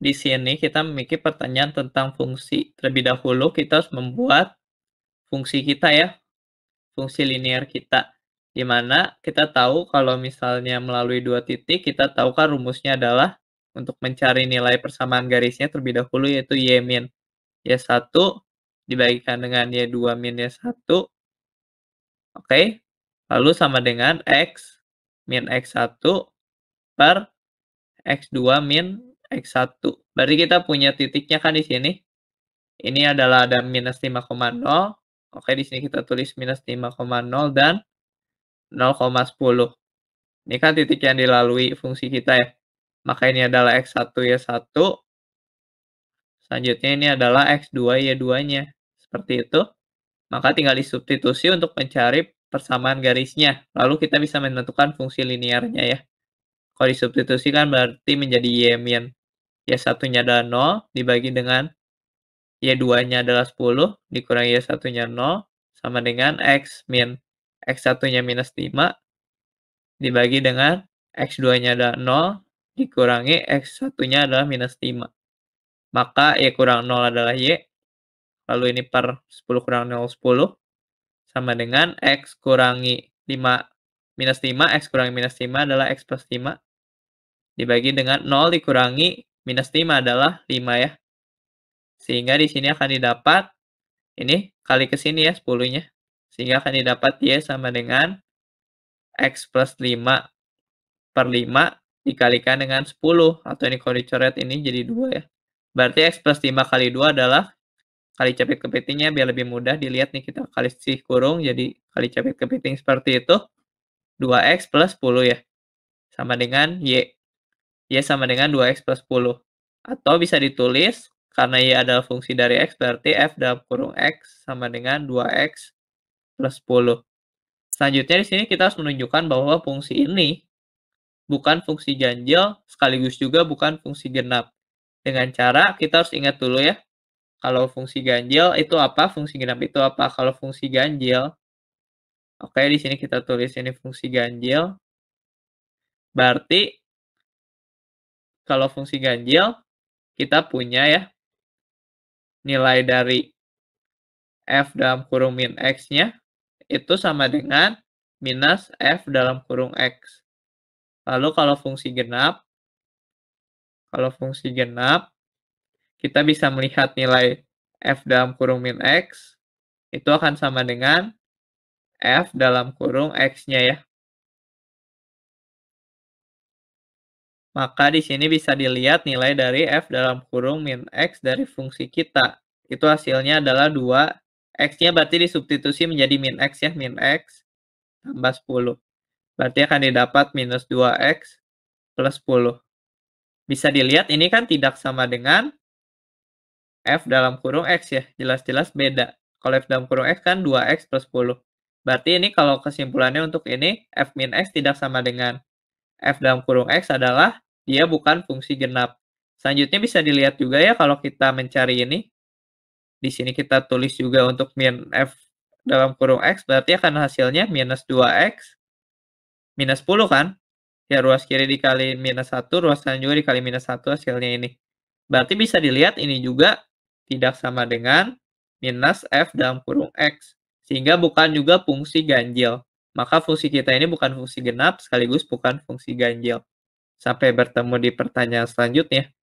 di sini kita memiliki pertanyaan tentang fungsi. Terlebih dahulu kita harus membuat fungsi kita ya, fungsi linear kita. Di mana kita tahu kalau misalnya melalui dua titik, kita tahu kan rumusnya adalah untuk mencari nilai persamaan garisnya terlebih dahulu yaitu Y min. Y1 dibagikan dengan Y2 min Y1. Oke, lalu sama dengan X min X1 per X2 min X1. Berarti kita punya titiknya kan di sini. Ini adalah ada minus 5,0. Oke, di sini kita tulis minus 5,0 dan 0,10. Ini kan titik yang dilalui fungsi kita ya. Maka ini adalah X1, Y1. Selanjutnya ini adalah X2, Y2-nya. Seperti itu. Maka tinggal disubstitusi untuk mencari persamaan garisnya. Lalu kita bisa menentukan fungsi linearnya ya. Kalau disubstitusi kan berarti menjadi Y min. Y1-nya adalah 0 dibagi dengan Y2-nya adalah 10 dikurangi Y1-nya 0 sama dengan X min X1-nya minus 5 dibagi dengan X2-nya adalah 0 dikurangi X1-nya adalah minus 5. Maka Y kurang 0 adalah Y. Lalu ini per 10 kurang 0, 10. Sama dengan X kurangi 5 minus 5. X kurangi minus 5 adalah X plus 5. Dibagi dengan 0 dikurangi minus 5 adalah 5 ya. Sehingga di sini akan didapat, ini kali ke sini ya 10-nya. Sehingga akan didapat Y sama dengan X plus 5 per 5 dikalikan dengan 10. Atau ini kalau dicoret ini jadi 2 ya. Berarti X plus 5 kali 2 adalah kali capit kepitingnya biar lebih mudah dilihat nih kita kali sih kurung jadi kali capit kepiting seperti itu 2x plus 10 ya sama dengan y Y iya, sama dengan 2X plus 10. Atau bisa ditulis, karena Y adalah fungsi dari X, berarti F dalam kurung X sama dengan 2X plus 10. Selanjutnya di sini kita harus menunjukkan bahwa fungsi ini bukan fungsi ganjil, sekaligus juga bukan fungsi genap. Dengan cara kita harus ingat dulu ya, kalau fungsi ganjil itu apa, fungsi genap itu apa. Kalau fungsi ganjil, oke okay, di sini kita tulis ini fungsi ganjil, berarti kalau fungsi ganjil kita punya ya nilai dari f dalam kurung min x-nya itu sama dengan minus f dalam kurung x. Lalu kalau fungsi genap, kalau fungsi genap, kita bisa melihat nilai f dalam kurung min x, itu akan sama dengan f dalam kurung x-nya ya. Maka di sini bisa dilihat nilai dari f dalam kurung min x dari fungsi kita. Itu hasilnya adalah 2. X-nya berarti disubstitusi menjadi min x ya, min x tambah 10. Berarti akan didapat minus 2x plus 10. Bisa dilihat ini kan tidak sama dengan f dalam kurung x ya, jelas-jelas beda. Kalau f dalam kurung x kan 2x plus 10. Berarti ini kalau kesimpulannya untuk ini, f min x tidak sama dengan f dalam kurung x adalah dia bukan fungsi genap. Selanjutnya bisa dilihat juga ya kalau kita mencari ini. Di sini kita tulis juga untuk min f dalam kurung x berarti akan hasilnya minus 2x minus 10 kan? Ya ruas kiri dikali minus 1, ruas kanan juga dikali minus 1 hasilnya ini. Berarti bisa dilihat ini juga tidak sama dengan minus f dalam kurung x. Sehingga bukan juga fungsi ganjil. Maka fungsi kita ini bukan fungsi genap sekaligus bukan fungsi ganjil. Sampai bertemu di pertanyaan selanjutnya.